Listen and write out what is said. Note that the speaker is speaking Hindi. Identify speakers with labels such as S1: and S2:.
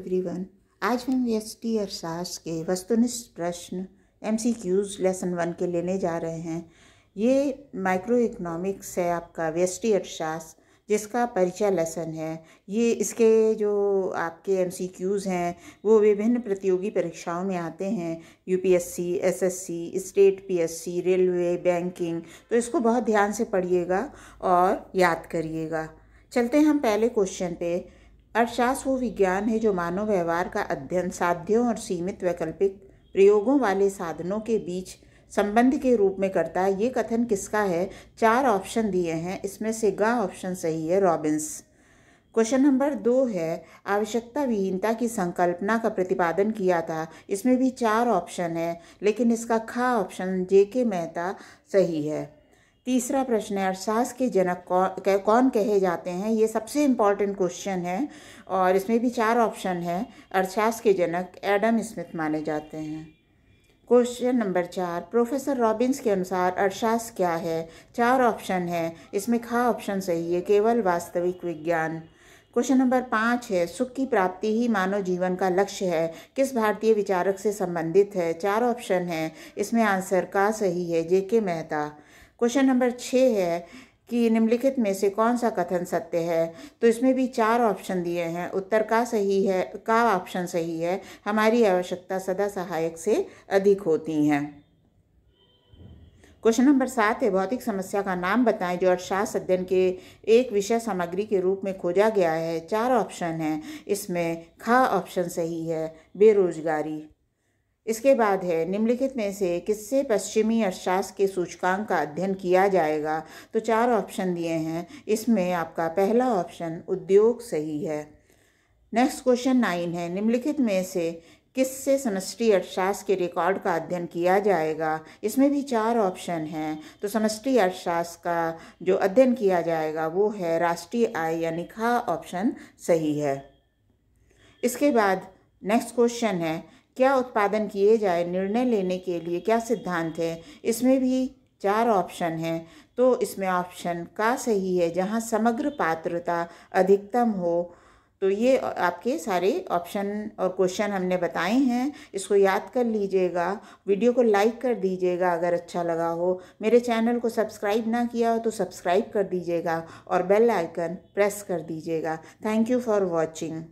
S1: एवरीवन आज हम एस टी के वस्तुनिष्ठ प्रश्न M C Qs lesson one के लेने जा रहे हैं ये माइक्रो इकोनॉमिक्स है आपका वेस्टी और जिसका परिचय लेसन है ये इसके जो आपके एम सी क्यूज़ हैं वो विभिन्न प्रतियोगी परीक्षाओं में आते हैं U P S C S S C state P S C railway banking तो इसको बहुत ध्यान से पढ़िएगा और याद करिएगा चलते हैं हम पहले क्वेश्चन पे अर्थशास्त्र वो विज्ञान है जो मानव व्यवहार का अध्ययन साध्यों और सीमित वैकल्पिक प्रयोगों वाले साधनों के बीच संबंध के रूप में करता है ये कथन किसका है चार ऑप्शन दिए हैं इसमें से गा ऑप्शन सही है रॉबिन्स क्वेश्चन नंबर दो है आवश्यकता विहीनता की संकल्पना का प्रतिपादन किया था इसमें भी चार ऑप्शन है लेकिन इसका खा ऑप्शन जे के मेहता सही है तीसरा प्रश्न है अर्थशास्त्र के जनक कौन कौन कहे जाते हैं ये सबसे इम्पॉर्टेंट क्वेश्चन है और इसमें भी चार ऑप्शन है अर्थशास्त्र के जनक एडम स्मिथ माने जाते हैं क्वेश्चन नंबर चार प्रोफेसर रॉबिन्स के अनुसार अर्थशास्त्र क्या है चार ऑप्शन है इसमें खा ऑप्शन सही है केवल वास्तविक विज्ञान क्वेश्चन नंबर पाँच है सुख की प्राप्ति ही मानव जीवन का लक्ष्य है किस भारतीय विचारक से संबंधित है चार ऑप्शन है इसमें आंसर का सही है जे के मेहता क्वेश्चन नंबर छः है कि निम्नलिखित में से कौन सा कथन सत्य है तो इसमें भी चार ऑप्शन दिए हैं उत्तर का सही है का ऑप्शन सही है हमारी आवश्यकता सदा सहायक से अधिक होती हैं क्वेश्चन नंबर सात है भौतिक समस्या का नाम बताएं जो अर्थशास्त्र अध्ययन के एक विषय सामग्री के रूप में खोजा गया है चार ऑप्शन हैं इसमें खा ऑप्शन सही है बेरोजगारी इसके बाद है निम्नलिखित में से किससे पश्चिमी अर्थशास्त्र के सूचकांक का अध्ययन किया जाएगा तो चार ऑप्शन दिए हैं इसमें आपका पहला ऑप्शन उद्योग सही है नेक्स्ट क्वेश्चन नाइन है निम्नलिखित में से किससे समष्टि अर्थशास्त्र के रिकॉर्ड का अध्ययन किया जाएगा इसमें भी चार ऑप्शन हैं तो समष्टि अर्थशास्त्र का जो अध्ययन किया जाएगा वो है राष्ट्रीय आय यानी खा ऑप्शन सही है इसके बाद नेक्स्ट क्वेश्चन है क्या उत्पादन किए जाए निर्णय लेने के लिए क्या सिद्धांत है इसमें भी चार ऑप्शन हैं तो इसमें ऑप्शन का सही है जहाँ समग्र पात्रता अधिकतम हो तो ये आपके सारे ऑप्शन और क्वेश्चन हमने बताए हैं इसको याद कर लीजिएगा वीडियो को लाइक कर दीजिएगा अगर अच्छा लगा हो मेरे चैनल को सब्सक्राइब ना किया हो तो सब्सक्राइब कर दीजिएगा और बेल आइकन प्रेस कर दीजिएगा थैंक यू फॉर वॉचिंग